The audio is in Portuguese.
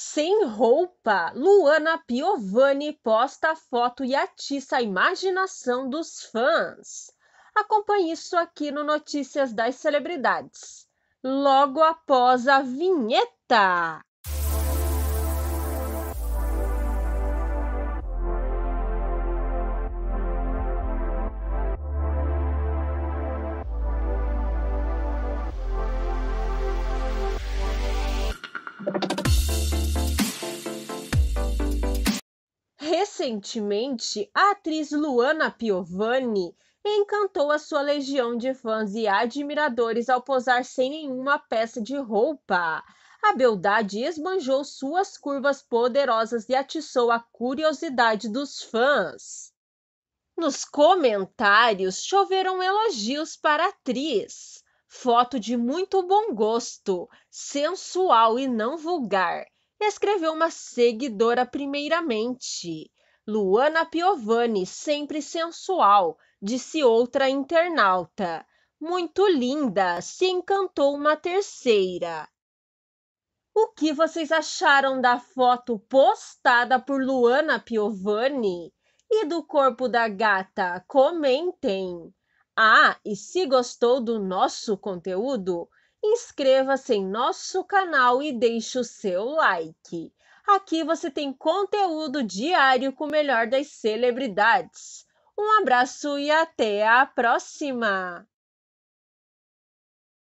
Sem roupa, Luana Piovani posta a foto e atiça a imaginação dos fãs. Acompanhe isso aqui no Notícias das Celebridades, logo após a vinheta. Recentemente, a atriz Luana Piovani encantou a sua legião de fãs e admiradores ao posar sem nenhuma peça de roupa. A beldade esbanjou suas curvas poderosas e atiçou a curiosidade dos fãs. Nos comentários choveram elogios para a atriz. Foto de muito bom gosto, sensual e não vulgar escreveu uma seguidora primeiramente. Luana Piovani, sempre sensual, disse outra internauta. Muito linda, se encantou uma terceira. O que vocês acharam da foto postada por Luana Piovani e do corpo da gata? Comentem! Ah, e se gostou do nosso conteúdo, Inscreva-se em nosso canal e deixe o seu like. Aqui você tem conteúdo diário com o melhor das celebridades. Um abraço e até a próxima!